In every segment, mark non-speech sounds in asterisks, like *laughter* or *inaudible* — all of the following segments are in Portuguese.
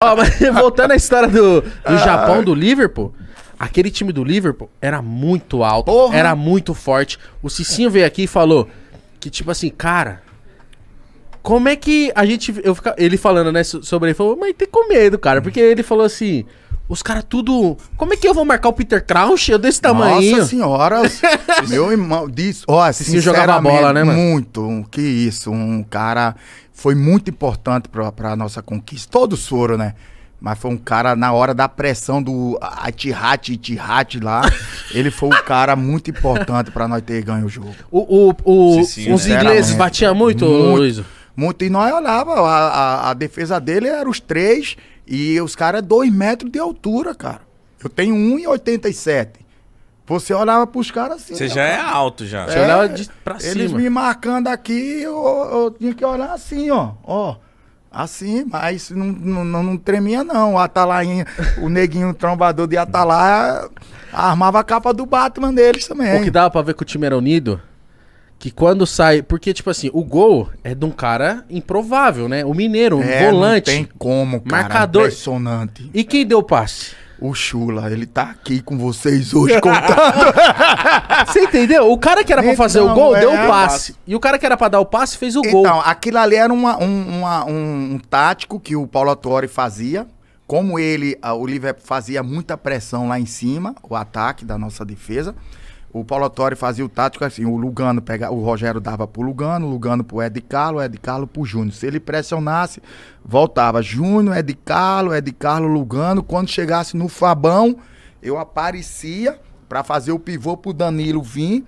Ó, mas *laughs* voltando à história do, do ah. Japão, do Liverpool, aquele time do Liverpool era muito alto, Porra. era muito forte. O Cicinho veio aqui e falou que, tipo assim, cara, como é que a gente. Eu fica, ele falando, né, sobre ele, falou, mas tem com medo, cara, porque ele falou assim. Os caras tudo. Como é que eu vou marcar o Peter Crouch? Eu desse tamanho. Nossa senhora. *laughs* meu irmão. Diz, ó, oh, Se jogava bola, né, mano? Muito. Um, que isso. Um cara foi muito importante para a nossa conquista. Todos foram, né? Mas foi um cara, na hora da pressão do Atihat, Itihat lá, *laughs* ele foi um cara muito importante para nós ter ganho o jogo. O, o, o sim, sim, os né? ingleses batiam muito, muito Luiz? Muito. E nós olhava, a, a, a defesa dele era os três e os caras é dois metros de altura, cara. Eu tenho 1,87. Você olhava pros caras assim. Você né, já cara? é alto já. É, Você olhava de, é, pra eles cima. Eles me marcando aqui, eu, eu, tinha que olhar assim, ó. Ó. Assim, mas não, não, não tremia, não. O Atalainha, o neguinho trombador de Atalá, armava a capa do Batman deles também. O que dava pra ver que o time era unido? Que quando sai. Porque, tipo assim, o gol é de um cara improvável, né? O mineiro, o é, volante. Não tem como, cara. Marcador. Impressionante. E quem deu o passe? O Chula, ele tá aqui com vocês hoje contando. *laughs* Você entendeu? O cara que era pra fazer então, o gol é, deu o é. passe. E o cara que era pra dar o passe fez o então, gol. Então, aquilo ali era uma, um, uma, um, um, tático que o Paulo Atuori fazia. Como ele, a, ah, o Liverpool fazia muita pressão lá em cima, o ataque da nossa defesa. O Paulo fazia o tático assim, o Lugano pega, o Rogério dava pro Lugano, o Lugano pro Ed Carlo, Ed Carlo pro Júnior. Se ele pressionasse, voltava Júnior, Ed Carlo, Ed Carlo, Lugano. Quando chegasse no Fabão, eu aparecia para fazer o pivô pro Danilo vir.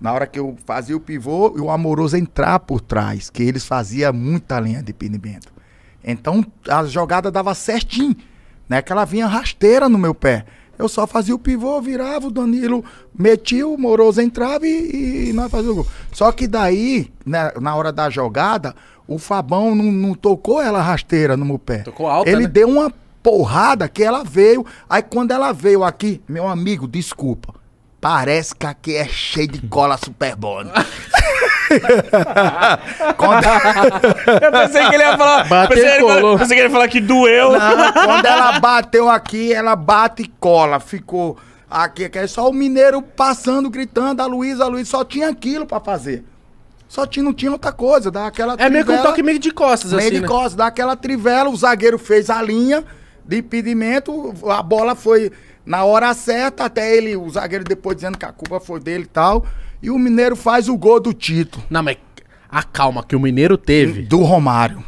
Na hora que eu fazia o pivô, e o Amoroso entrar por trás, que eles faziam muita linha de pinimento. Então a jogada dava certinho, né? Que ela vinha rasteira no meu pé. Eu só fazia o pivô, virava, o Danilo metia, o Moroso entrava e, e nós fazia o gol. Só que daí, né, na hora da jogada, o Fabão não, não, tocou ela rasteira no meu pé. Tocou alta, Ele né? deu uma porrada que ela veio. Aí quando ela veio aqui, meu amigo, desculpa. Parece que aqui é cheio de cola superbone. *laughs* quando... Eu pensei que ele ia falar. Bateu pensei, ele, pensei que ele ia falar que doeu. Não, quando ela bateu aqui, ela bate e cola. Ficou aqui, que é só o mineiro passando, gritando, a Luísa, a Luísa, só tinha aquilo para fazer. Só tinha, não tinha outra coisa, dá aquela É trivela, meio que um toque meio de costas, meio assim, Meio de né? costas, dá aquela trivela, o zagueiro fez a linha, de impedimento, a bola foi na hora certa, até ele, o zagueiro depois dizendo que a culpa foi dele e tal. E o Mineiro faz o gol do título. Não, mas a calma que o Mineiro teve. Do Romário.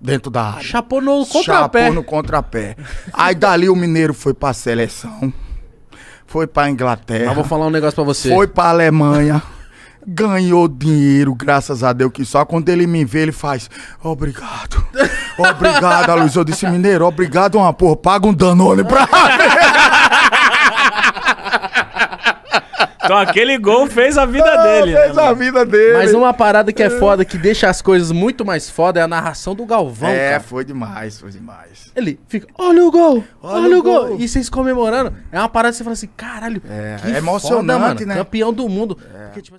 Dentro da área. Chapou no contrapé. Chapou no contrapé. Aí dali o Mineiro foi pra seleção. Foi pra Inglaterra. Mas vou falar um negócio pra você. Foi pra Alemanha ganhou dinheiro, graças a Deus, que só quando ele me vê, ele faz, obrigado. Obrigado, Luiz Eu disse, mineiro, obrigado, uma porra, paga um Danone pra *laughs* Então aquele gol fez a vida Não, ah, dele. Né, fez né, a vida dele. Mas uma parada que é foda, que deixa as coisas muito mais foda, é a narração do Galvão. É, cara. foi demais, foi demais. Ele fica, olha o gol, olha, olha o gol. gol. E vocês comemorando. É uma parada que você fala assim, caralho. É, que é emocionante, foda, né? Campeão do mundo. É. Porque, tipo,